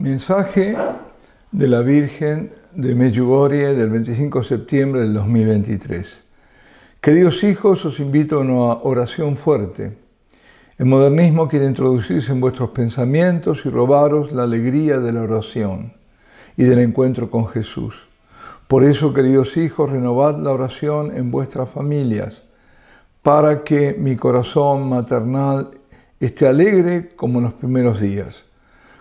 Mensaje de la Virgen de Medjugorje del 25 de septiembre del 2023. Queridos hijos, os invito a una oración fuerte. El modernismo quiere introducirse en vuestros pensamientos y robaros la alegría de la oración y del encuentro con Jesús. Por eso, queridos hijos, renovad la oración en vuestras familias, para que mi corazón maternal esté alegre como en los primeros días,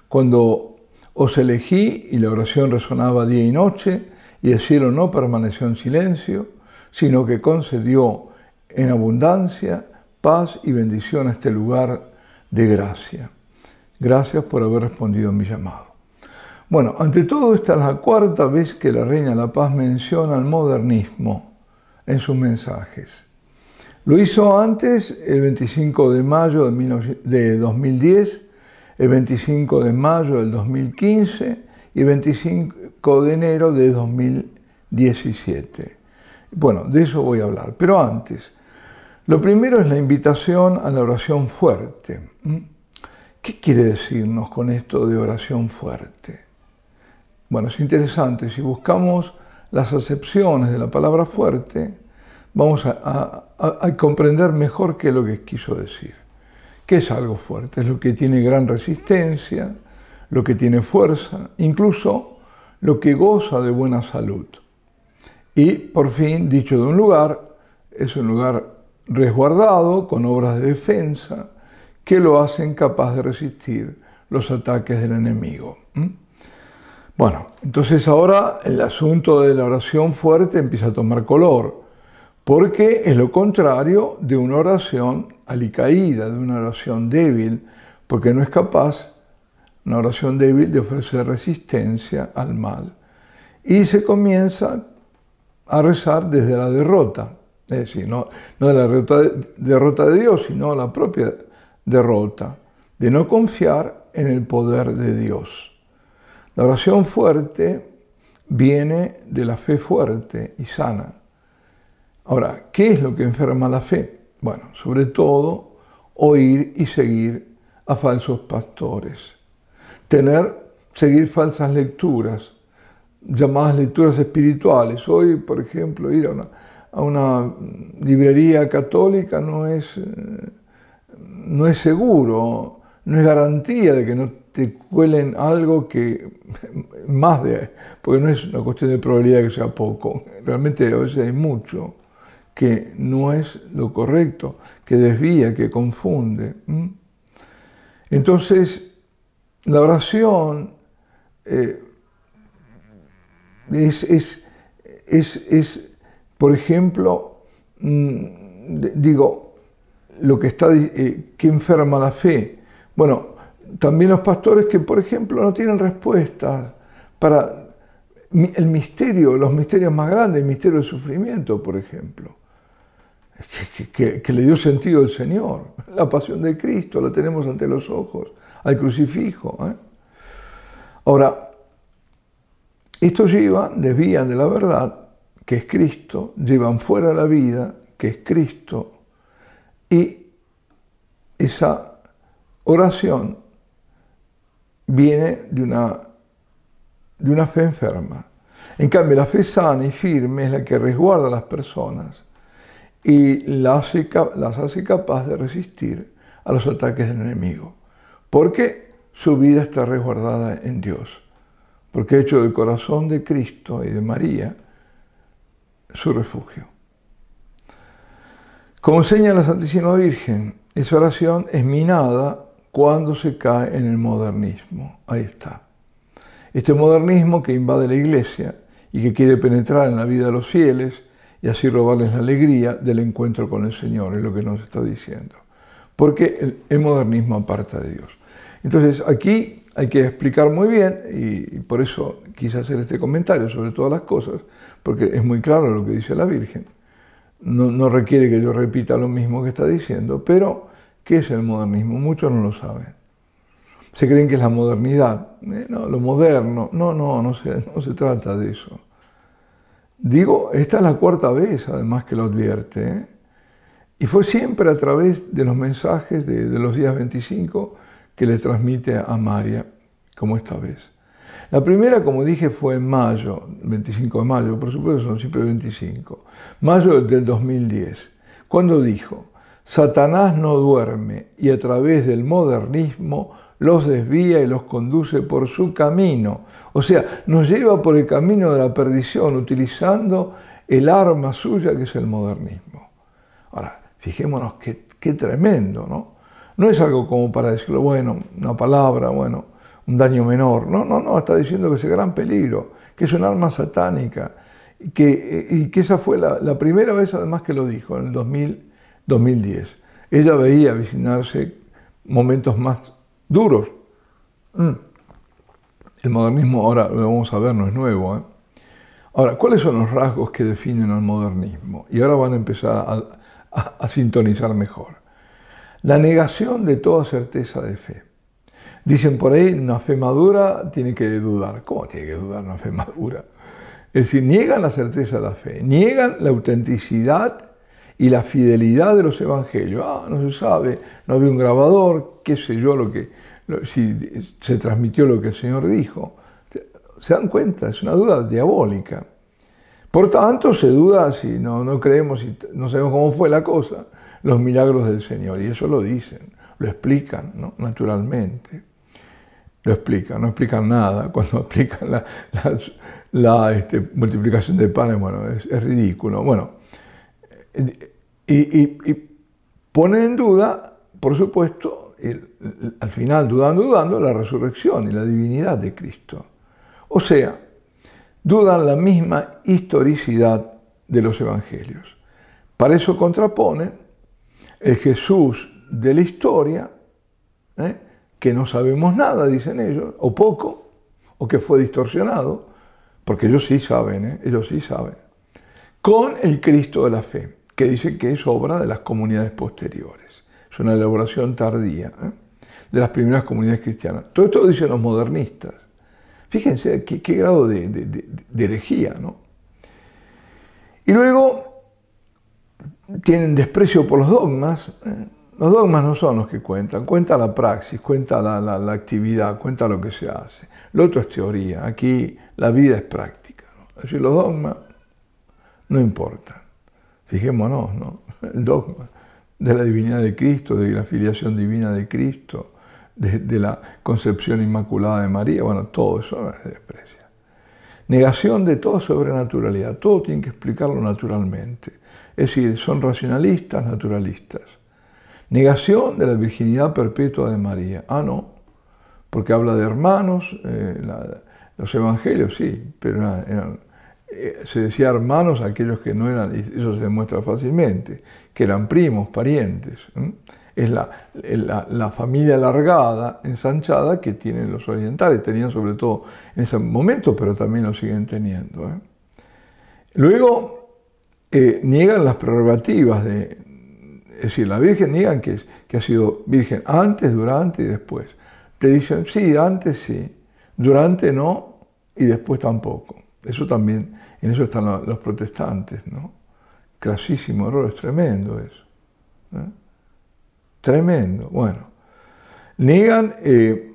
cuando os elegí y la oración resonaba día y noche, y el cielo no permaneció en silencio, sino que concedió en abundancia paz y bendición a este lugar de gracia. Gracias por haber respondido a mi llamado. Bueno, ante todo esta es la cuarta vez que la Reina de la Paz menciona el modernismo en sus mensajes. Lo hizo antes, el 25 de mayo de 2010, el 25 de mayo del 2015 y el 25 de enero de 2017. Bueno, de eso voy a hablar, pero antes, lo primero es la invitación a la oración fuerte. ¿Mm? ¿Qué quiere decirnos con esto de oración fuerte? Bueno, es interesante, si buscamos las acepciones de la palabra fuerte, vamos a, a comprender mejor qué es lo que quiso decir que es algo fuerte, es lo que tiene gran resistencia, lo que tiene fuerza, incluso lo que goza de buena salud. Y por fin, dicho de un lugar, es un lugar resguardado con obras de defensa que lo hacen capaz de resistir los ataques del enemigo. Bueno, entonces ahora el asunto de la oración fuerte empieza a tomar color, porque es lo contrario de una oración alicaída, de una oración débil, porque no es capaz una oración débil de ofrecer resistencia al mal. Y se comienza a rezar desde la derrota, es decir, no, de la derrota, derrota de Dios, sino la propia derrota, de no confiar en el poder de Dios. La oración fuerte viene de la fe fuerte y sana. Ahora, ¿qué es lo que enferma la fe? Bueno, sobre todo, oír y seguir a falsos pastores. Tener, seguir falsas lecturas, llamadas lecturas espirituales. Hoy, por ejemplo, ir a una, librería católica no es, eh, no es seguro, no es garantía de que no te cuelen algo que más de, porque no es una cuestión de probabilidad que sea poco, realmente a veces hay mucho que no es lo correcto, que desvía, que confunde. Entonces, la oración eh, es, por ejemplo, mm, digo, lo que está, eh, que enferma la fe. Bueno, también los pastores que, por ejemplo, no tienen respuestas para el misterio, los misterios más grandes, el misterio del sufrimiento, por ejemplo que, le dio sentido el Señor. La pasión de Cristo la tenemos ante los ojos, al crucifijo. ¿eh? Ahora, estos llevan, desvían de la verdad, que es Cristo, llevan fuera la vida, que es Cristo, y esa oración viene de una, de una fe enferma. En cambio, la fe sana y firme es la que resguarda a las personas y las hace capaz de resistir a los ataques del enemigo, porque su vida está resguardada en Dios, porque ha hecho del corazón de Cristo y de María su refugio. Como enseña la Santísima Virgen, esa oración es minada cuando se cae en el modernismo. Ahí está. Este modernismo que invade la iglesia y que quiere penetrar en la vida de los fieles, y así robarles la alegría del encuentro con el Señor, es lo que nos está diciendo. Porque el, modernismo aparta de Dios. Entonces aquí hay que explicar muy bien, y, por eso quise hacer este comentario sobre todas las cosas, porque es muy claro lo que dice la Virgen. No, requiere que yo repita lo mismo que está diciendo, pero ¿qué es el modernismo? Muchos no lo saben. Se creen que es la modernidad, eh, no, lo moderno. No, no, no se, no se trata de eso. Digo, esta es la cuarta vez además que lo advierte. ¿eh? Y fue siempre a través de los mensajes de, de los días 25 que le transmite a María, como esta vez. La primera, como dije, fue en mayo, 25 de mayo, por supuesto son siempre 25, mayo del 2010, cuando dijo, Satanás no duerme y a través del modernismo los desvía y los conduce por su camino. O sea, nos lleva por el camino de la perdición utilizando el arma suya que es el modernismo. Ahora, fijémonos qué, tremendo, ¿no? No es algo como para decirlo, bueno, una palabra, bueno, un daño menor. No, no, no, está diciendo que es el gran peligro, que es un arma satánica, y que esa fue la, primera vez además que lo dijo, en el 2010. Ella veía avicinarse momentos más duros. Mm. El modernismo ahora lo vamos a ver, no es nuevo. ¿eh? Ahora, ¿cuáles son los rasgos que definen al modernismo? Y ahora van a empezar a, a sintonizar mejor. La negación de toda certeza de fe. Dicen por ahí, una fe madura tiene que dudar. ¿Cómo tiene que dudar una fe madura? Es decir, niegan la certeza de la fe, niegan la autenticidad y la fidelidad de los evangelios. Ah, no se sabe, no había un grabador, qué sé yo lo que, si se transmitió lo que el Señor dijo. ¿Se dan cuenta? Es una duda diabólica. Por tanto, se duda si no, no creemos, si no sabemos cómo fue la cosa, los milagros del Señor. Y eso lo dicen, lo explican, naturalmente. Lo explican, no explican nada. Cuando explican la, este, multiplicación de panes, bueno, es, ridículo. Bueno, eh, y, y ponen en duda, por supuesto, al final, dudando, dudando, la resurrección y la divinidad de Cristo. O sea, dudan la misma historicidad de los evangelios. Para eso contraponen el Jesús de la historia, ¿eh? que no sabemos nada, dicen ellos, o poco, o que fue distorsionado, porque ellos sí saben, ¿eh? ellos sí saben, con el Cristo de la fe, que dice que es obra de las comunidades posteriores es una elaboración tardía ¿eh? de las primeras comunidades cristianas. Todo esto lo dicen los modernistas. Fíjense qué, grado de, herejía, ¿no? Y luego tienen desprecio por los dogmas. ¿eh? Los dogmas no son los que cuentan, cuenta la praxis, cuenta la, actividad, cuenta lo que se hace. Lo otro es teoría, aquí la vida es práctica. los dogmas no importan. Fijémonos, ¿no? El dogma de la divinidad de Cristo, de la filiación divina de Cristo, de, la concepción inmaculada de María, bueno, todo eso se desprecia. Negación de toda sobrenaturalidad, todo tiene que explicarlo naturalmente. Es decir, son racionalistas, naturalistas. Negación de la virginidad perpetua de María. Ah, no, porque habla de hermanos, eh, los evangelios sí, pero eh, se decía hermanos aquellos que no eran, y eso se demuestra fácilmente, que eran primos, parientes. Es la, familia alargada, ensanchada que tienen los orientales, tenían sobre todo en ese momento, pero también lo siguen teniendo. ¿eh? Luego eh, niegan las prerrogativas de, es decir, la Virgen niegan que, que ha sido virgen antes, durante y después. Te dicen, sí, antes sí, durante no y después tampoco. Eso también, en eso están los protestantes, ¿no? Crasísimo error, es tremendo eso. ¿eh? Tremendo. Bueno, niegan, eh,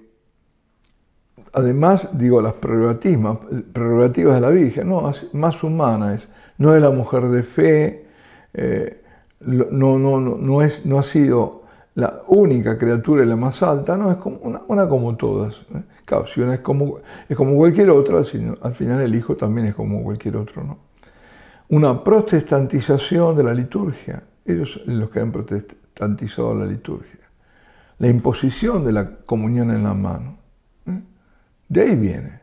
además, digo, las prerrogativas, prerrogativas de la Virgen, no, más humana es, no es la mujer de fe, eh, no, no, no, es, no ha sido la única criatura y la más alta, no, es como una, como todas. ¿eh? Claro, si una es como, es como cualquier otra, sino, al final el hijo también es como cualquier otro. ¿no? Una protestantización de la liturgia, ellos los que han protestantizado la liturgia. La imposición de la comunión en la mano. ¿eh? De ahí viene.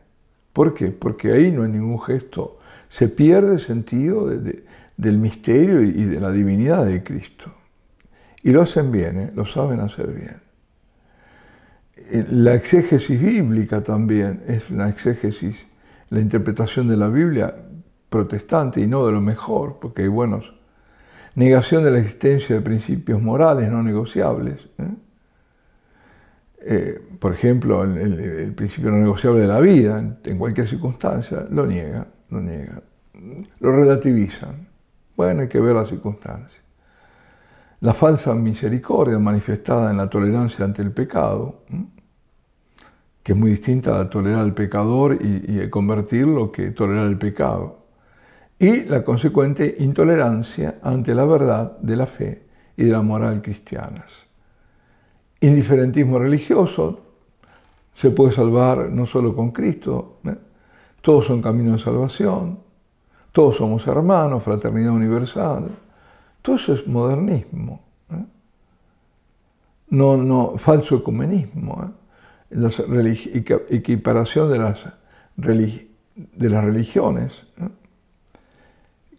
¿Por qué? Porque ahí no hay ningún gesto. Se pierde el sentido del misterio y de la divinidad de Cristo. Y lo hacen bien, ¿eh? lo saben hacer bien. Eh, la exégesis bíblica también es una exégesis, la interpretación de la Biblia protestante y no de lo mejor, porque hay buenos. Negación de la existencia de principios morales no negociables. ¿eh? por ejemplo, el, el, principio no negociable de la vida, en cualquier circunstancia, lo niega, lo niega. Lo relativizan. Bueno, hay que ver las circunstancias la falsa misericordia manifestada en la tolerancia ante el pecado, que es muy distinta a tolerar al pecador y, convertir convertirlo que tolerar el pecado, y la consecuente intolerancia ante la verdad de la fe y de la moral cristianas. Indiferentismo religioso, se puede salvar no solo con Cristo, todos son camino de salvación, todos somos hermanos, fraternidad universal. Todo eso es modernismo. ¿eh? No, no, falso ecumenismo. ¿eh? La equiparación de las, religiones, ¿eh?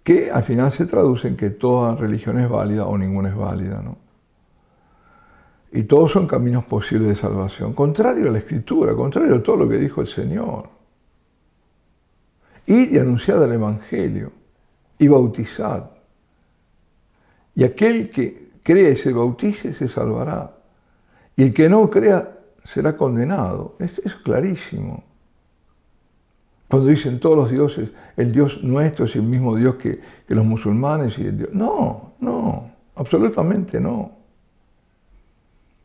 que al final se traduce en que toda religión es válida o ninguna es válida. Y todos son caminos posibles de salvación, contrario a la Escritura, contrario a todo lo que dijo el Señor. Y anunciad el Evangelio y bautizad y aquel que crea y se bautice se salvará. Y el que no crea será condenado. Es, es clarísimo. Cuando dicen todos los dioses, el Dios nuestro es el mismo Dios que, los musulmanes y el Dios. No, no, absolutamente no.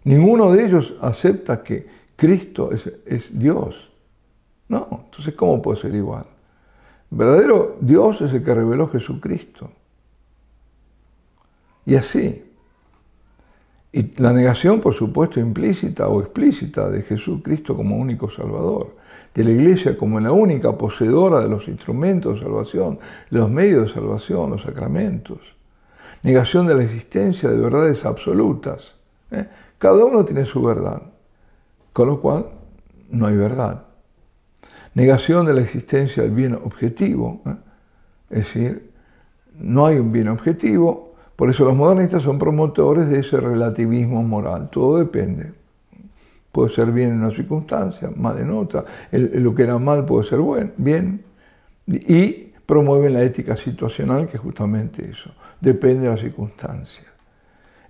Ninguno de ellos acepta que Cristo es, Dios. No, entonces ¿cómo puede ser igual? verdadero Dios es el que reveló Jesucristo. Y así. Y la negación, por supuesto, implícita o explícita de Jesucristo como único Salvador, de la Iglesia como la única poseedora de los instrumentos de salvación, los medios de salvación, los sacramentos. Negación de la existencia de verdades absolutas. ¿eh? Cada uno tiene su verdad, con lo cual no hay verdad. Negación de la existencia del bien objetivo, ¿eh? es decir, no hay un bien objetivo, por eso los modernistas son promotores de ese relativismo moral. Todo depende. Puede ser bien en una circunstancia, mal en otra. lo que era mal puede ser bien. Y promueven la ética situacional, que es justamente eso. Depende de las circunstancias.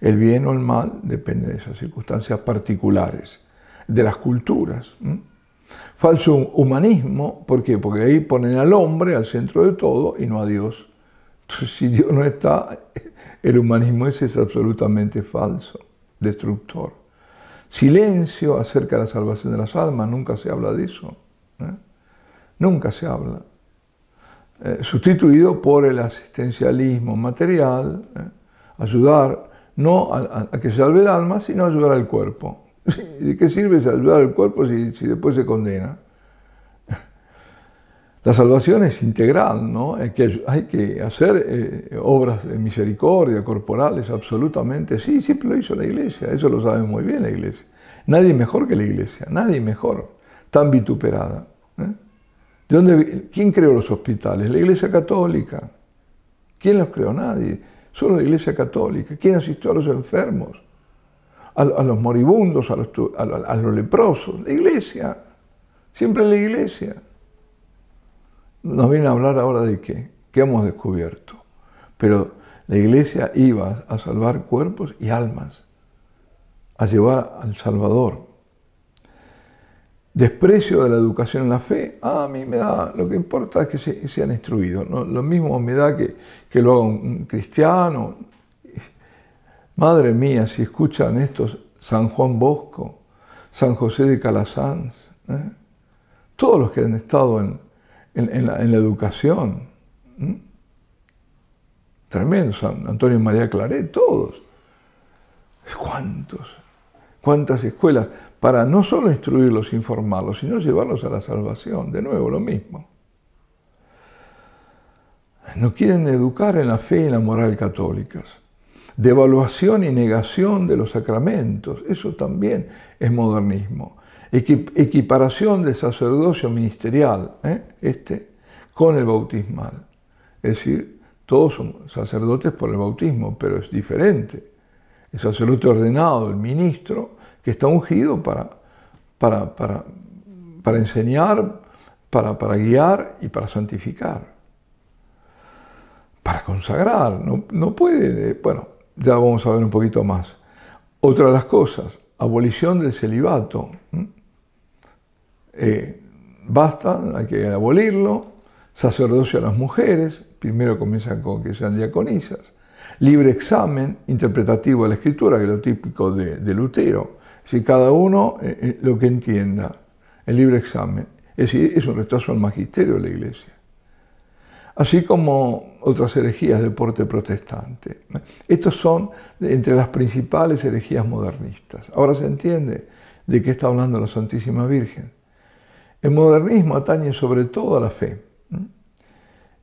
El bien o el mal depende de esas circunstancias particulares, de las culturas. Falso humanismo, ¿por qué? Porque ahí ponen al hombre al centro de todo y no a Dios pues, si Dios no está, el humanismo ese es absolutamente falso, destructor. Silencio acerca de la salvación de las almas, nunca se habla de eso. ¿eh? Nunca se habla. Eh, sustituido por el asistencialismo material, ¿eh? ayudar no a, que salve el alma, sino ayudar al cuerpo. ¿De qué sirve ayudar al cuerpo si después se condena? La salvación es integral, ¿no? Hay que, hacer eh, obras de misericordia, corporales, absolutamente. Sí, siempre lo hizo la iglesia, eso lo sabe muy bien la iglesia. Nadie mejor que la iglesia, nadie mejor, tan vituperada. ¿eh? ¿De dónde, ¿Quién creó los hospitales? La iglesia católica. ¿Quién los creó? Nadie. Solo la iglesia católica. ¿Quién asistió a los enfermos? A, los moribundos, a los leprosos. La iglesia. Siempre la iglesia nos viene a hablar ahora de qué, qué hemos descubierto. Pero la iglesia iba a salvar cuerpos y almas, a llevar al Salvador. Desprecio de la educación en la fe, ah, a mí me da, lo que importa es que se, sean instruidos, lo mismo me da que, que lo haga un cristiano. Madre mía, si escuchan estos, San Juan Bosco, San José de Calasanz, ¿eh? todos los que han estado en, en, la, educación. Tremendo, San Antonio y María Claret, todos. ¿Cuántos? ¿Cuántas escuelas? Para no solo instruirlos, informarlos, sino llevarlos a la salvación. De nuevo, lo mismo. No quieren educar en la fe y en la moral católicas. Devaluación y negación de los sacramentos, eso también es modernismo equiparación del sacerdocio ministerial, ¿eh? este, con el bautismal. Es decir, todos son sacerdotes por el bautismo, pero es diferente. El sacerdote ordenado, el ministro, que está ungido para, para, para, para enseñar, para, para guiar y para santificar. Para consagrar, no, no puede, bueno, ya vamos a ver un poquito más. Otra de las cosas, abolición del celibato. Eh, basta, hay que abolirlo, sacerdocio a las mujeres, primero comienzan con que sean diaconisas, libre examen interpretativo de la escritura, que es lo típico de, Lutero, Si cada uno eh, eh, lo que entienda, el libre examen, es un retraso al magisterio de la iglesia, así como otras herejías de porte protestante. Estos son entre las principales herejías modernistas. Ahora se entiende de qué está hablando la Santísima Virgen. El modernismo atañe sobre todo a la fe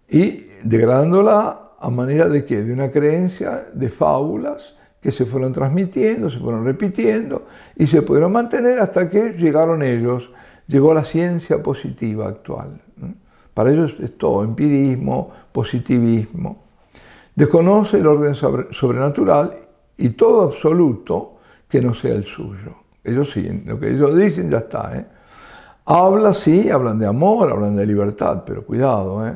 y degradándola a manera de que de una creencia de fábulas que se fueron transmitiendo, se fueron repitiendo y se pudieron mantener hasta que llegaron ellos, llegó la ciencia positiva actual. Para ellos es todo, empirismo, positivismo. Desconoce el orden sobrenatural y todo absoluto que no sea el suyo. Ellos sí, lo que ellos dicen ya está. ¿eh? Habla, sí, hablan de amor, hablan de libertad, pero cuidado, ¿eh?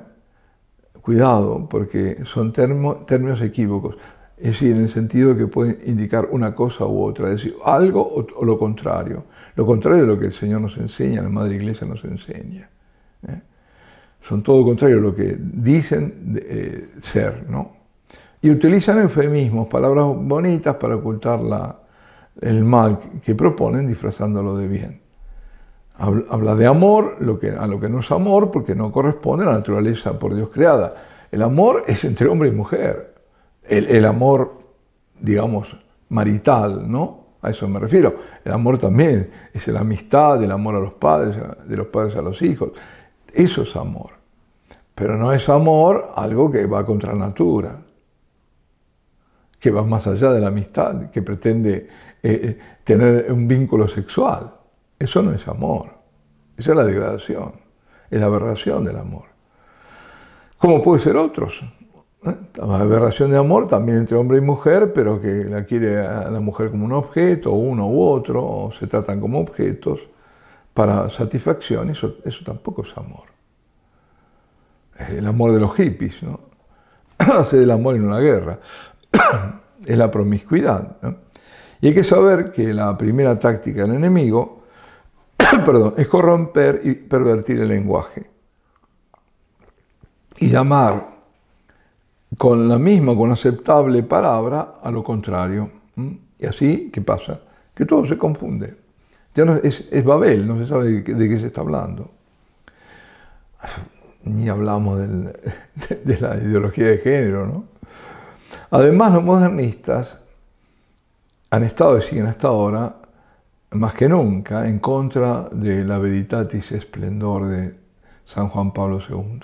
cuidado, porque son términos equívocos. Es decir, en el sentido que pueden indicar una cosa u otra, es decir, algo o, lo contrario. Lo contrario de lo que el Señor nos enseña, la Madre Iglesia nos enseña. ¿eh? Son todo contrario a lo que dicen eh, ser, ¿no? Y utilizan eufemismos, palabras bonitas para ocultar el mal que proponen, disfrazándolo de bien. Habla de amor, a lo que no es amor, porque no corresponde a la naturaleza por Dios creada. El amor es entre hombre y mujer. El, amor, digamos, marital, ¿no? A eso me refiero. El amor también es la amistad, el amor a los padres, de los padres a los hijos. Eso es amor. Pero no es amor algo que va contra natura, que va más allá de la amistad, que pretende eh, eh, tener un vínculo sexual. Eso no es amor. Esa es la degradación, es la aberración del amor. ¿Cómo puede ser otros. ¿Eh? La aberración de amor también entre hombre y mujer, pero que la quiere a la mujer como un objeto, uno u otro, se tratan como objetos para satisfacción. Eso, eso tampoco es amor. El amor de los hippies, ¿no? hace el amor en una guerra. es la promiscuidad. Y hay que saber que la primera táctica del enemigo perdón, es corromper y pervertir el lenguaje. Y llamar con la misma, con aceptable palabra, a lo contrario. ¿Mm? Y así, ¿qué pasa? Que todo se confunde. Ya es, Babel, no se sabe de qué, se está hablando. Ni hablamos de, de la ideología de género, ¿no? Además, los modernistas han estado y siguen hasta ahora más que nunca en contra de la veritatis esplendor de San Juan Pablo II.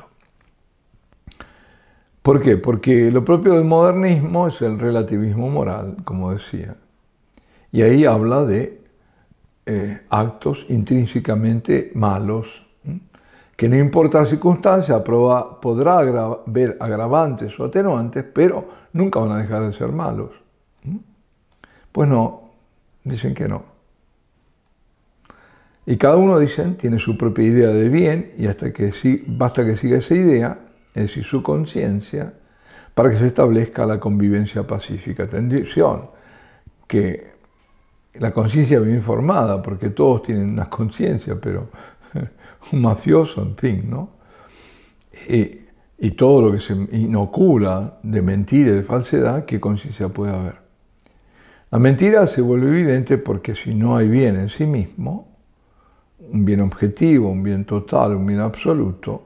¿Por qué? Porque lo propio del modernismo es el relativismo moral, como decía. Y ahí habla de eh, actos intrínsecamente malos, que no importa la circunstancia, podrá ver agravantes o atenuantes, pero nunca van a dejar de ser malos. Pues no, dicen que no. Y cada uno, dicen, tiene su propia idea de bien y hasta que basta que siga esa idea, es decir, su conciencia, para que se establezca la convivencia pacífica. Atención, que la conciencia bien formada, porque todos tienen una conciencia, pero un mafioso, en fin, ¿no? Y, y todo lo que se inocula de mentira y de falsedad, ¿qué conciencia puede haber? La mentira se vuelve evidente porque si no hay bien en sí mismo, un bien objetivo, un bien total, un bien absoluto,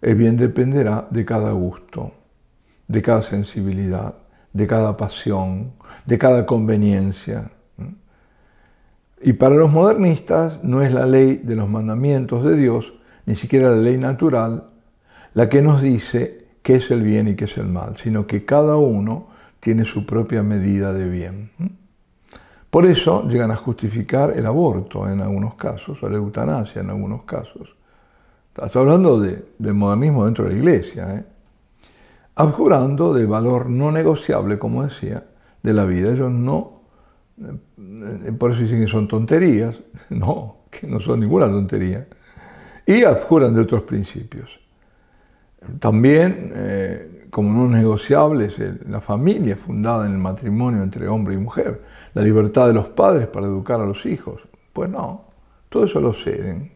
el bien dependerá de cada gusto, de cada sensibilidad, de cada pasión, de cada conveniencia. Y para los modernistas no es la ley de los mandamientos de Dios, ni siquiera la ley natural, la que nos dice qué es el bien y qué es el mal, sino que cada uno tiene su propia medida de bien. Por eso llegan a justificar el aborto en algunos casos, o la eutanasia en algunos casos. Estás hablando de, del modernismo dentro de la iglesia, ¿eh? abjurando del valor no negociable, como decía, de la vida. Ellos no, eh, por eso dicen que son tonterías, no, que no son ninguna tontería, y abjuran de otros principios. También, eh, como no negociables, eh, la familia fundada en el matrimonio entre hombre y mujer, la libertad de los padres para educar a los hijos. Pues no, todo eso lo ceden.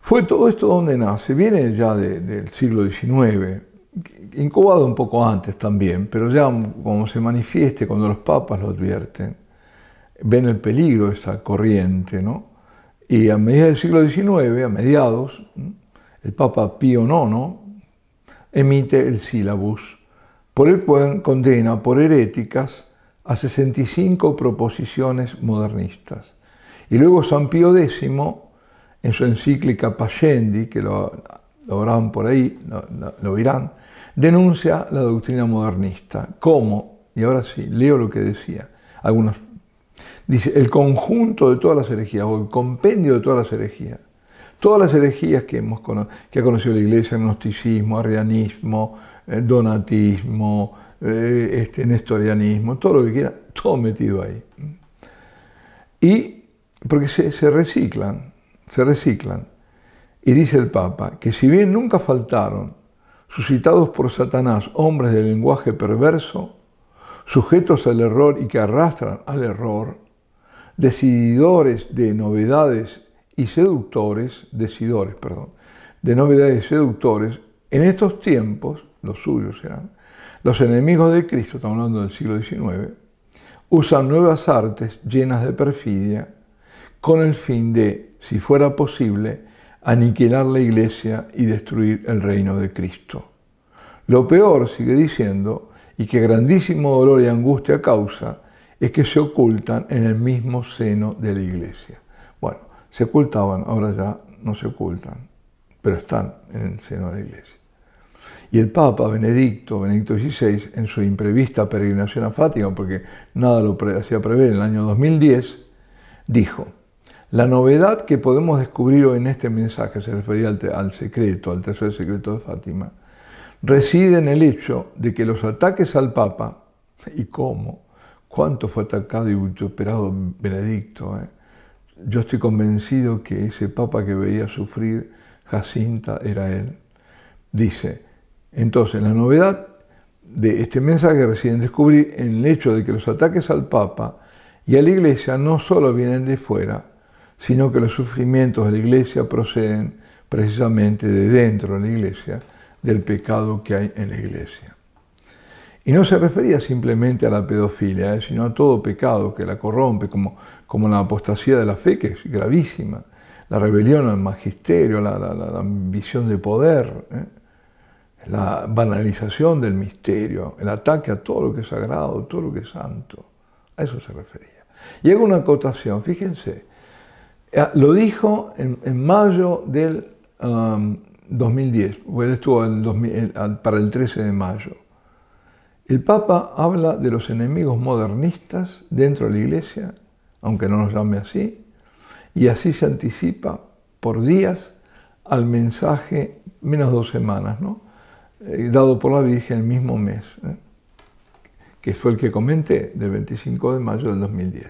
Fue todo esto donde nace, viene ya del siglo XIX, incubado un poco antes también, pero ya como se manifieste, cuando los papas lo advierten, ven el peligro de esa corriente, ¿no? Y a medida del siglo XIX, a mediados, el Papa Pío IX, emite el sílabus, por el cual condena por heréticas a 65 proposiciones modernistas. Y luego San Pío X, en su encíclica Pascendi, que lo, lo por ahí, lo, lo, denuncia la doctrina modernista. ¿Cómo? Y ahora sí, leo lo que decía. Algunos. Dice, el conjunto de todas las herejías, o el compendio de todas las herejías, Todas las herejías que, hemos, que ha conocido la Iglesia, gnosticismo, arrianismo, eh, donatismo, eh, este, nestorianismo, todo lo que quiera, todo metido ahí. Y porque se, se reciclan, se reciclan. Y dice el Papa que si bien nunca faltaron, suscitados por Satanás, hombres de lenguaje perverso, sujetos al error y que arrastran al error, decididores de novedades y seductores, decidores, perdón, de novedades seductores, en estos tiempos, los suyos eran, los enemigos de Cristo, estamos hablando del siglo XIX, usan nuevas artes llenas de perfidia con el fin de, si fuera posible, aniquilar la iglesia y destruir el reino de Cristo. Lo peor, sigue diciendo, y que grandísimo dolor y angustia causa, es que se ocultan en el mismo seno de la iglesia. Se ocultaban, ahora ya no se ocultan, pero están en el seno de la Iglesia. Y el Papa Benedicto, Benedicto XVI, en su imprevista peregrinación a Fátima, porque nada lo hacía prever en el año 2010, dijo, la novedad que podemos descubrir en este mensaje, se refería al, secreto, al tercer secreto de Fátima, reside en el hecho de que los ataques al Papa, y cómo, cuánto fue atacado y vituperado Benedicto, ¿eh? Yo estoy convencido que ese papa que veía sufrir Jacinta era él. Dice, entonces la novedad de este mensaje recién descubrí en el hecho de que los ataques al papa y a la iglesia no solo vienen de fuera, sino que los sufrimientos de la iglesia proceden precisamente de dentro de la iglesia, del pecado que hay en la iglesia. Y no se refería simplemente a la pedofilia, eh, sino a todo pecado que la corrompe, como, como la apostasía de la fe, que es gravísima, la rebelión al magisterio, la, la, ambición de poder, eh, la banalización del misterio, el ataque a todo lo que es sagrado, todo lo que es santo. A eso se refería. Y hago una acotación, fíjense, eh, lo dijo en, mayo del 2010, um, él estuvo para el 13 de mayo. El Papa habla de los enemigos modernistas dentro de la Iglesia, aunque no nos llame así, y así se anticipa por días al mensaje, menos dos semanas, eh, dado por la Virgen el mismo mes, ¿eh? que fue el que comenté, del 25 de mayo del 2010,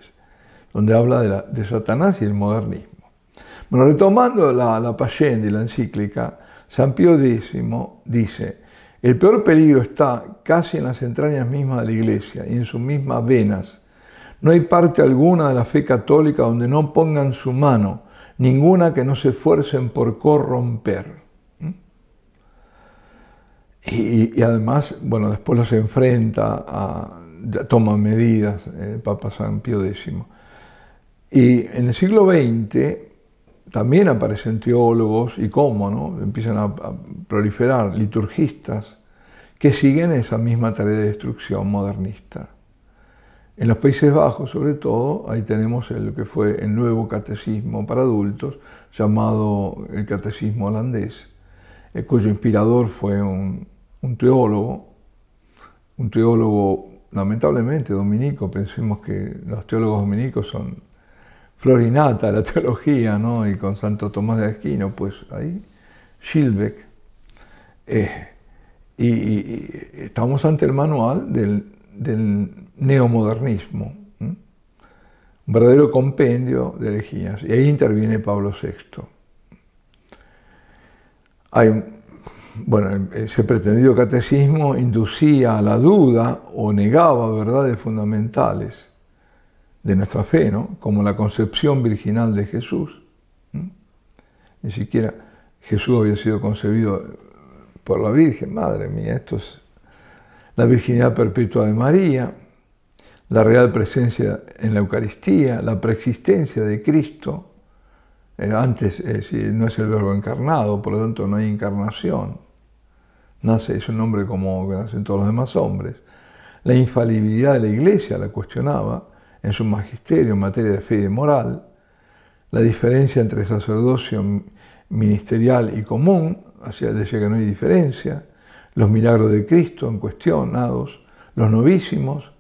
donde habla de, Satanás y el modernismo. Bueno, retomando la, la y la encíclica, San Pío X dice, el peor peligro está casi en las entrañas mismas de la Iglesia y en sus mismas venas. No hay parte alguna de la fe católica donde no pongan su mano, ninguna que no se esfuercen por corromper. ¿Mm? Y, además, bueno, después los enfrenta, toma medidas el eh, Papa San Pío X. Y en el siglo XX también aparecen teólogos y cómo, ¿no? Empiezan a, proliferar liturgistas que siguen esa misma tarea de destrucción modernista. En los Países Bajos, sobre todo, ahí tenemos el que fue el nuevo catecismo para adultos, llamado el catecismo holandés, el eh, cuyo inspirador fue un, un, teólogo, un teólogo lamentablemente dominico, pensemos que los teólogos dominicos son Florinata, la teología, ¿no? Y con Santo Tomás de Aquino, pues ahí, Schilbeck. Eh, y, estamos ante el manual del, neomodernismo, un verdadero compendio de herejías. Y ahí interviene Pablo VI. Hay, bueno, ese pretendido catecismo inducía a la duda o negaba verdades fundamentales de nuestra fe, ¿no? como la concepción virginal de Jesús. Ni siquiera Jesús había sido concebido por la Virgen, madre mía, esto es la virginidad perpetua de María, la real presencia en la Eucaristía, la preexistencia de Cristo. Eh, antes eh, si no es el verbo encarnado, por lo tanto no hay encarnación. Nace, es un hombre como nacen todos los demás hombres. La infalibilidad de la Iglesia la cuestionaba en su magisterio en materia de fe y moral, la diferencia entre sacerdocio ministerial y común, hacia decía que no hay diferencia, los milagros de Cristo en cuestionados, los novísimos,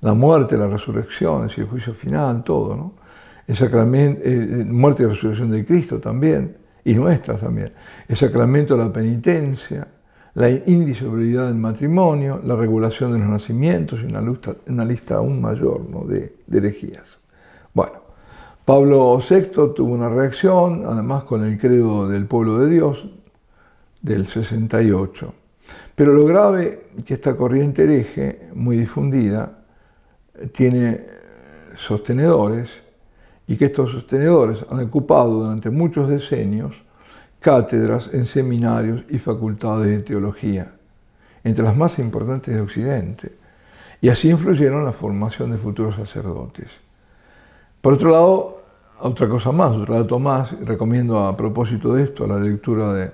la muerte, la resurrección, el juicio final, todo, El sacramento, eh, eh, muerte y resurrección de Cristo también, y nuestra también, el sacramento de la penitencia, la indisolubilidad del matrimonio, la regulación de los nacimientos y una lista, aún mayor de, de, herejías. Bueno, Pablo VI tuvo una reacción, además con el credo del pueblo de Dios del 68. Pero lo grave es que esta corriente hereje, muy difundida, tiene eh, sostenedores y que estos sostenedores han ocupado durante muchos decenios cátedras en seminarios y facultades de teología, entre las más importantes de Occidente, y así influyeron en la formación de futuros sacerdotes. Por otro lado, otra cosa más, otro dato más, recomiendo a propósito de esto la lectura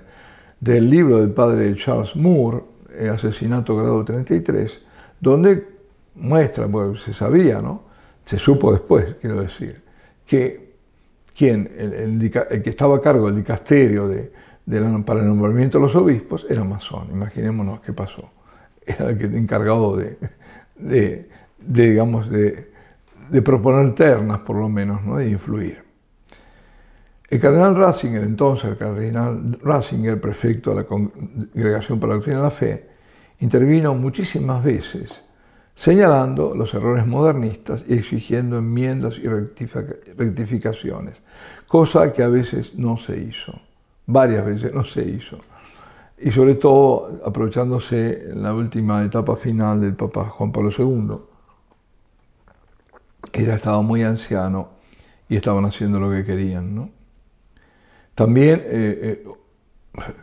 del libro del padre Charles Moore, eh, Asesinato Grado 33, donde muestra, bueno, se sabía, ¿no? Se supo después, quiero decir, que quien, el, que estaba a cargo del dicasterio para el nombramiento de los obispos, era masón. Imaginémonos qué pasó. Era el que, encargado de, proponer ternas, por lo menos, ¿no? de influir. El cardenal Ratzinger, entonces, el cardenal Ratzinger, prefecto de la Congregación para la Doctrina de la Fe, intervino muchísimas veces señalando los errores modernistas y exigiendo enmiendas y rectificaciones, cosa que a veces no se hizo, varias veces no se hizo, y sobre todo aprovechándose la última etapa final del Papa Juan Pablo II, que ya estaba muy anciano y estaban haciendo lo que querían. También eh, eh,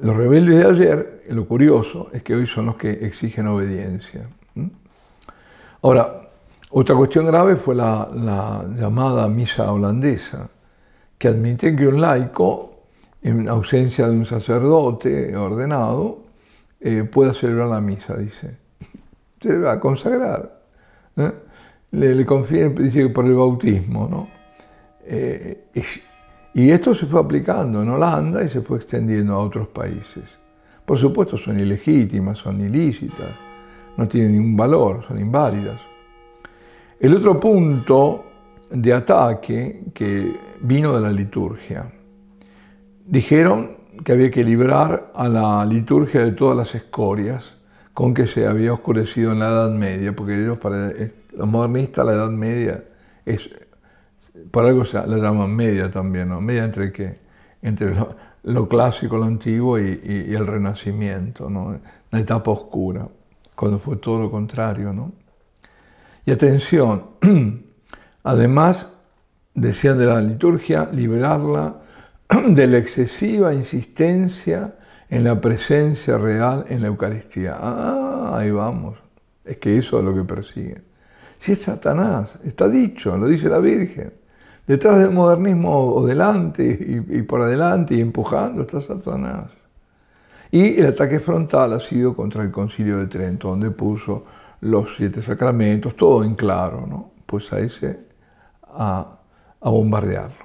los rebeldes de ayer, lo curioso es que hoy son los que exigen obediencia. Ahora, otra cuestión grave fue la, llamada misa holandesa, que admite que un laico, en ausencia de un sacerdote ordenado, eh, pueda celebrar la misa, dice. Se va a consagrar. ¿eh? Le, confía, dice que por el bautismo, ¿no? Eh, y esto se fue aplicando en Holanda y se fue extendiendo a otros países. Por supuesto, son ilegítimas, son ilícitas, no tienen ningún valor, son inválidas. El otro punto de ataque que vino de la liturgia. Dijeron que había que librar a la liturgia de todas las escorias con que se había oscurecido en la Edad Media, porque ellos para eh, los modernistas la Edad Media es por algo se la llaman media también, Media entre Entre lo, clásico, lo antiguo y, el renacimiento, ¿no? la etapa oscura cuando fue todo lo contrario, ¿no? Y atención, además, decían de la liturgia, liberarla de la excesiva insistencia en la presencia real en la Eucaristía. Ah, ahí vamos. Es que eso es lo que persigue. Si es Satanás, está dicho, lo dice la Virgen. Detrás del modernismo o delante y, y por adelante y empujando está Satanás. Y el ataque frontal ha sido contra el Concilio de Trento, donde puso los siete sacramentos, todo en claro, pues a ese a, bombardearlo.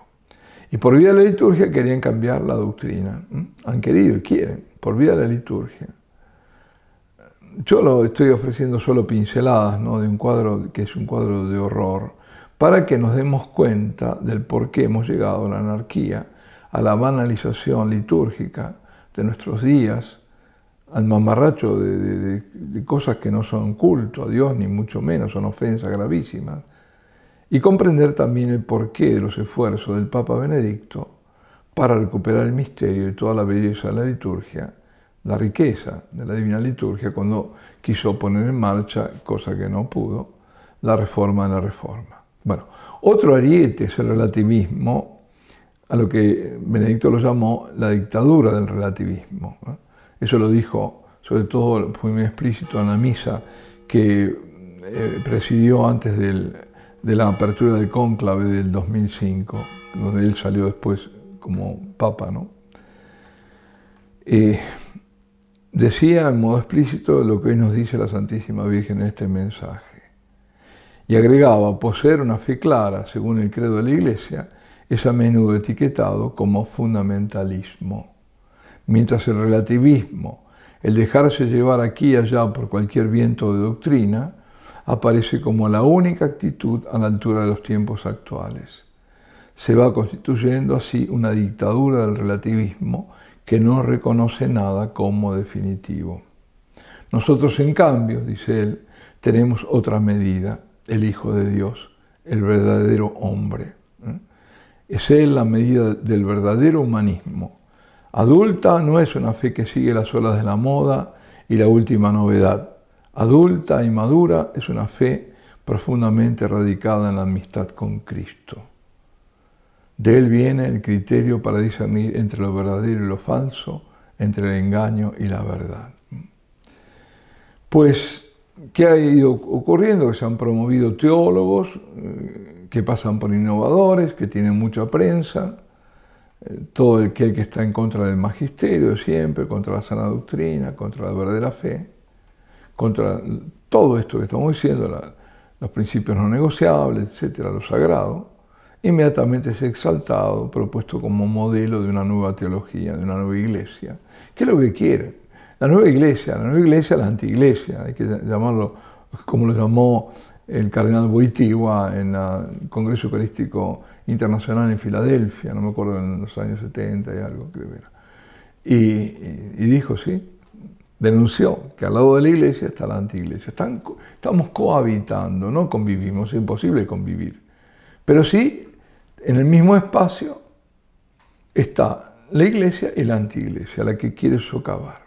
Y por vía de la liturgia querían cambiar la doctrina. Han querido y quieren, por vía de la liturgia. Yo lo estoy ofreciendo solo pinceladas de un cuadro que es un cuadro de horror, para que nos demos cuenta del por qué hemos llegado a la anarquía, a la banalización litúrgica, de nuestros días, al mamarracho de, cosas que no son culto a Dios, ni mucho menos, son ofensas gravísimas, y comprender también el porqué de los esfuerzos del Papa Benedicto para recuperar el misterio y toda la belleza de la liturgia, la riqueza de la divina liturgia, cuando quiso poner en marcha, cosa que no pudo, la reforma de la reforma. Bueno, otro ariete es el relativismo a lo que Benedicto lo llamó la dictadura del relativismo. Eso lo dijo, sobre todo fue muy explícito en la misa que eh, presidió antes de la apertura del cónclave del 2005, donde él salió después como papa. ¿no? Eh, decía en modo explícito lo que hoy nos dice la Santísima Virgen en este mensaje. Y agregaba, poseer una fe clara, según el credo de la Iglesia, es a menudo etiquetado como fundamentalismo, mientras el relativismo, el dejarse llevar aquí y allá por cualquier viento de doctrina, aparece como la única actitud a la altura de los tiempos actuales. Se va constituyendo así una dictadura del relativismo que no reconoce nada como definitivo. Nosotros, en cambio, dice él, tenemos otra medida, el Hijo de Dios, el verdadero hombre. Es es la medida del verdadero humanismo. Adulta no es una fe que sigue las olas de la moda y la última novedad. Adulta y madura es una fe profundamente radicada en la amistad con Cristo. De él viene el criterio para discernir entre lo verdadero y lo falso, entre el engaño y la verdad. Pues, ¿qué ha ido ocurriendo? que Se han promovido teólogos eh, que pasan por innovadores, que tienen mucha prensa, eh, todo el que está en contra del magisterio siempre, contra la sana doctrina, contra la verdadera fe, contra todo esto que estamos diciendo, los principios no negociables, etcétera, lo sagrado, inmediatamente es exaltado, propuesto como modelo de una nueva teología, de una nueva iglesia. ¿Qué es lo que quiere? La nueva iglesia, la nueva iglesia, la antiglesia, hay que llamarlo como lo llamó el cardenal Boitiwa en el Congreso Eucarístico Internacional en Filadelfia, no me acuerdo, en los años 70 y algo, creo que era. Y, dijo, sí, denunció que al lado de la iglesia está la antiglesia. Están, estamos cohabitando, no convivimos, es imposible convivir. Pero sí, en el mismo espacio está la iglesia y la antiglesia, la que quiere socavar.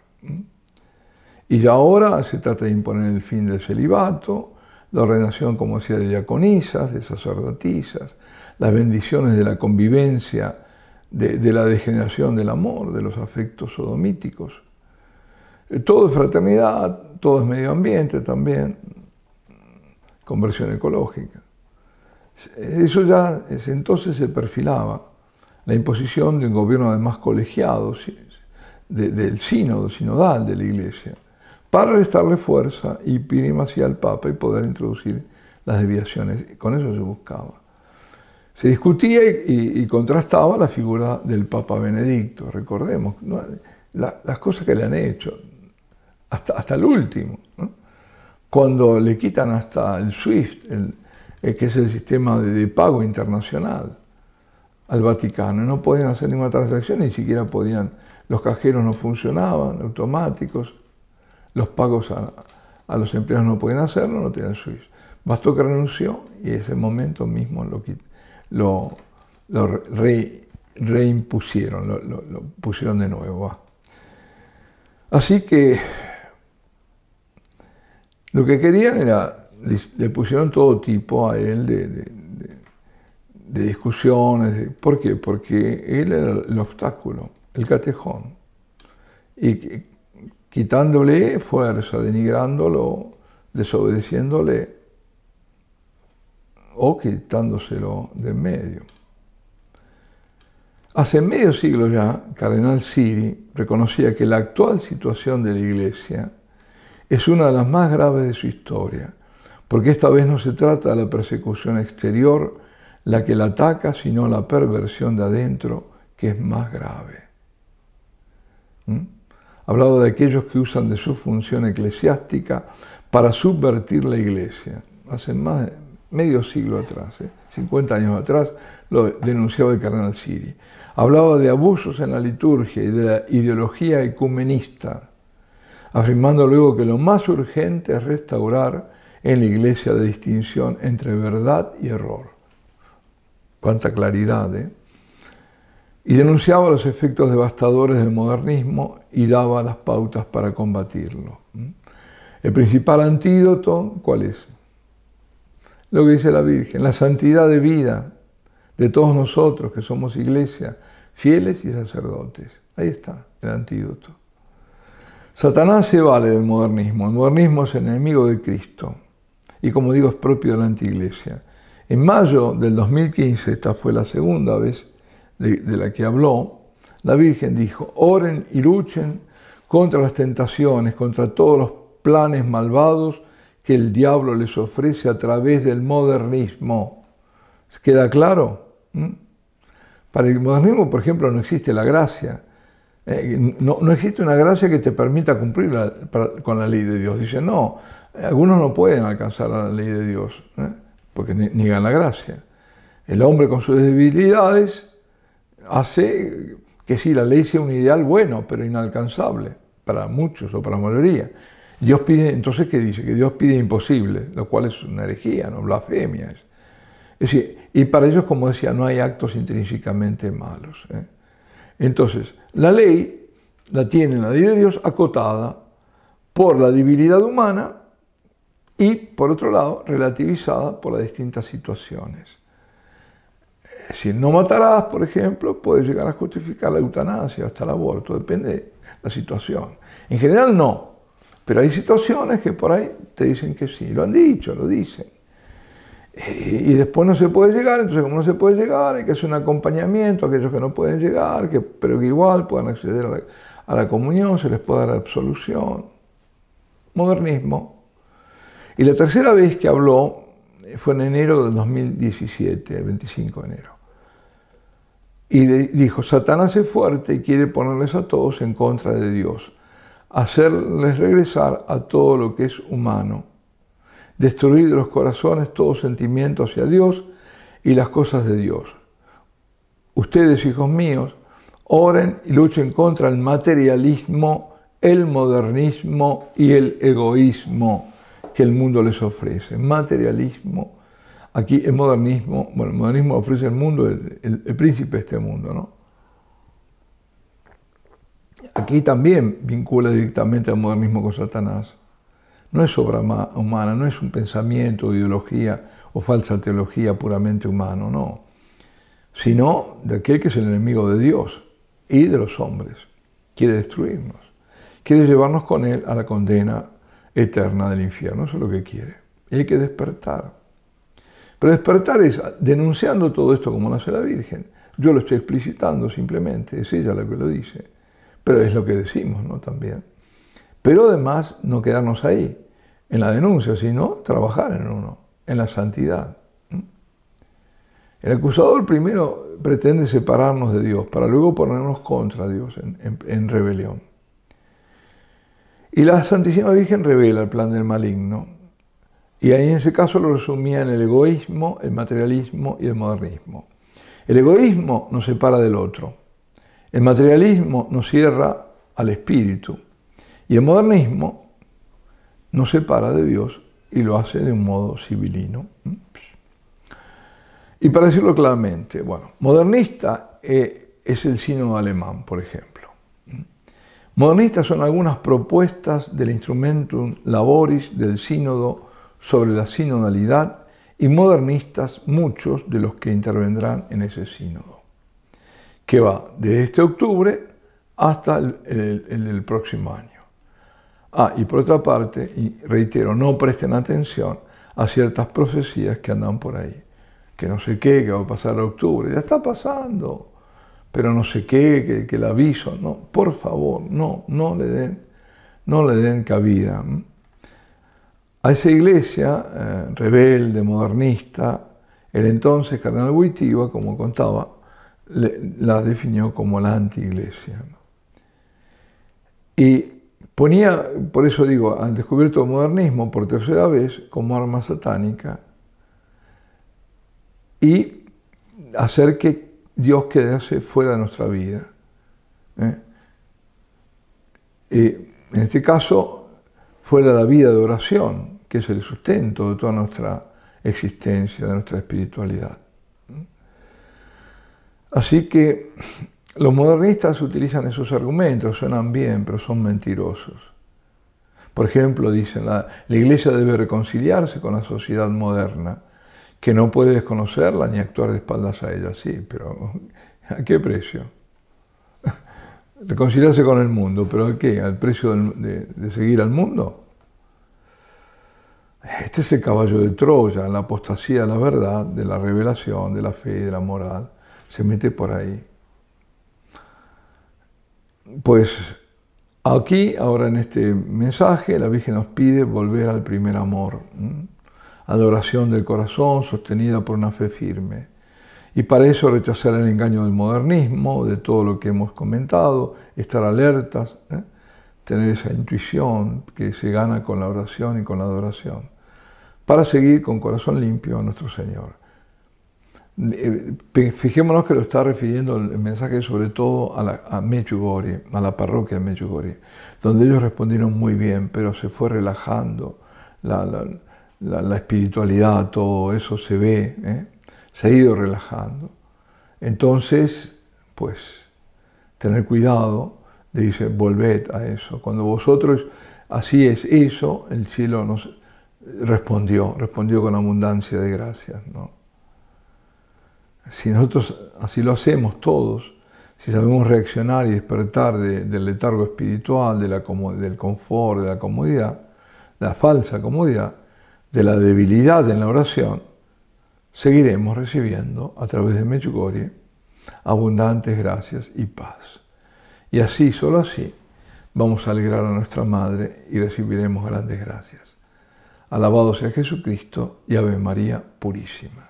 Y ahora se trata de imponer el fin del celibato, la ordenación, como decía, de diaconisas, de sacerdotisas, las bendiciones de la convivencia, de, la degeneración del amor, de los afectos sodomíticos. Eh, todo es fraternidad, todo es medio ambiente también, conversión ecológica. Eh, eso ya entonces se perfilaba, la imposición de un gobierno además colegiado, del sínodo, sinodal de la iglesia para restarle fuerza y primacía al Papa y poder introducir las desviaciones. Con eso se buscaba. Se discutía y, contrastaba la figura del Papa Benedicto, recordemos, las cosas que le han hecho, hasta, el último. Cuando le quitan hasta el SWIFT, que es el sistema de, de pago internacional, al Vaticano, no podían hacer ninguna transacción, ni siquiera podían, los cajeros no funcionaban, automáticos, los pagos a, los empleados no pueden hacerlo, no tienen suyo. Bastó que renunció y ese momento mismo lo, lo, reimpusieron, lo, pusieron de nuevo. Así que lo que querían era, le, pusieron todo tipo a él de, discusiones. ¿Por qué? Porque él era el obstáculo, el catejón. Y quitándole fuerza, denigrándolo, desobedeciéndole o quitándoselo de en medio. Hace medio siglo ya, Cardenal Siri reconocía que la actual situación de la Iglesia es una de las más graves de su historia, porque esta vez no se trata de la persecución exterior la que la ataca, sino la perversión de adentro, que es más grave. ¿Mm? Hablaba de aquellos que usan de su función eclesiástica para subvertir la iglesia. Hace más de medio siglo atrás, 50 ¿eh? años atrás, lo denunciaba el carnal Siri. Hablaba de abusos en la liturgia y de la ideología ecumenista, afirmando luego que lo más urgente es restaurar en la iglesia la distinción entre verdad y error. Cuánta claridad, ¿eh? Y denunciaba los efectos devastadores del modernismo y daba las pautas para combatirlo. ¿Mm? El principal antídoto, ¿cuál es? Lo que dice la Virgen, la santidad de vida de todos nosotros que somos iglesia, fieles y sacerdotes. Ahí está el antídoto. Satanás se vale del modernismo. El modernismo es enemigo de Cristo y como digo es propio de la antiglesia. En mayo del 2015, esta fue la segunda vez de la que habló, la Virgen dijo, oren y luchen contra las tentaciones, contra todos los planes malvados que el diablo les ofrece a través del modernismo. ¿Queda claro? ¿Mm? Para el modernismo, por ejemplo, no existe la gracia. Eh, no, existe una gracia que te permita cumplir con la ley de Dios. Dicen, no, algunos no pueden alcanzar la ley de Dios, ¿eh? porque niegan la gracia. El hombre con sus debilidades hace que sí, la ley sea un ideal bueno, pero inalcanzable para muchos o para la mayoría. Dios pide, entonces, ¿qué dice? Que Dios pide imposible, lo cual es una herejía, no blasfemia. y para ellos, como decía, no hay actos intrínsecamente malos. ¿eh? Entonces, la ley la tiene la ley de Dios acotada por la debilidad humana y, por otro lado, relativizada por las distintas situaciones si no matarás, por ejemplo, puedes llegar a justificar la eutanasia hasta el aborto, depende de la situación. En general no, pero hay situaciones que por ahí te dicen que sí, lo han dicho, lo dicen. Eh, y después no se puede llegar, entonces como no se puede llegar, hay que hacer un acompañamiento a aquellos que no pueden llegar, que, pero que igual puedan acceder a la, comunión, se les puede dar absolución. Modernismo. Y la tercera vez que habló fue en enero del 2017, el 25 de enero. Y dijo, Satanás es fuerte y quiere ponerles a todos en contra de Dios, hacerles regresar a todo lo que es humano, destruir de los corazones todo sentimiento hacia Dios y las cosas de Dios. Ustedes, hijos míos, oren y luchen contra el materialismo, el modernismo y el egoísmo que el mundo les ofrece. Materialismo, Aquí el modernismo, bueno, el modernismo ofrece al mundo, el, príncipe de este mundo, ¿no? Aquí también vincula directamente al modernismo con Satanás. No es obra humana, no es un pensamiento, ideología o falsa teología puramente humano, no. Sino de aquel que es el enemigo de Dios y de los hombres. Quiere destruirnos. Quiere llevarnos con él a la condena eterna del infierno. Eso es lo que quiere. Y hay que despertar. Pero despertar es denunciando todo esto como nace la Virgen. Yo lo estoy explicitando simplemente, es ella la que lo dice. Pero es lo que decimos, ¿no? También. Pero además no quedarnos ahí, en la denuncia, sino trabajar en uno, en la santidad. El acusador primero pretende separarnos de Dios para luego ponernos contra Dios en rebelión. Y la Santísima Virgen revela el plan del maligno y ahí en ese caso lo resumía en el egoísmo, el materialismo y el modernismo. El egoísmo nos separa del otro. El materialismo nos cierra al espíritu. Y el modernismo nos separa de Dios y lo hace de un modo civilino. Y para decirlo claramente, bueno, modernista eh, es el sínodo alemán, por ejemplo. Modernistas son algunas propuestas del instrumentum laboris del sínodo sobre la sinodalidad y modernistas muchos de los que intervendrán en ese sínodo, que va desde este octubre hasta el, próximo año. Ah, y por otra parte, y reitero, no presten atención a ciertas profecías que andan por ahí, que no sé qué, que va a pasar a octubre, ya está pasando, pero no sé qué, que, que el aviso, no, por favor, no, no le den, no le den cabida. A esa iglesia, eh, rebelde, modernista, el entonces Carnal Huitiba, como contaba, la definió como la anti-iglesia. Y ponía, por eso digo, al descubierto del modernismo por tercera vez como arma satánica y hacer que Dios quedase fuera de nuestra vida. ¿eh? Y en este caso, fuera la vida de oración, que es el sustento de toda nuestra existencia, de nuestra espiritualidad. Así que los modernistas utilizan esos argumentos, suenan bien, pero son mentirosos. Por ejemplo, dicen, la, iglesia debe reconciliarse con la sociedad moderna, que no puede desconocerla ni actuar de espaldas a ella. Sí, pero ¿a qué precio? Reconciliarse con el mundo, pero ¿a qué? ¿Al precio de, de seguir al mundo? Este es el caballo de Troya, la apostasía de la verdad, de la revelación, de la fe y de la moral. Se mete por ahí. Pues aquí, ahora en este mensaje, la Virgen nos pide volver al primer amor. Adoración del corazón sostenida por una fe firme. Y para eso rechazar el engaño del modernismo, de todo lo que hemos comentado, estar alertas, ¿eh? tener esa intuición que se gana con la oración y con la adoración para seguir con corazón limpio a nuestro Señor. Eh, fijémonos que lo está refiriendo el mensaje sobre todo a, la, a Mechugori, a la parroquia de Mechugori, donde ellos respondieron muy bien, pero se fue relajando la, espiritualidad, todo eso se ve, ¿eh? se ha ido relajando. Entonces, pues, tener cuidado, dice, volved a eso. Cuando vosotros así es eso, el cielo nos respondió, respondió con abundancia de gracias. ¿no? Si nosotros así lo hacemos todos, si sabemos reaccionar y despertar del letargo espiritual, del confort, de la comodidad, la falsa comodidad, de la debilidad en la oración, seguiremos recibiendo a través de Mechugorie abundantes gracias y paz. Y así, solo así, vamos a alegrar a nuestra Madre y recibiremos grandes gracias. Alabado sea Jesucristo y Ave María Purísima.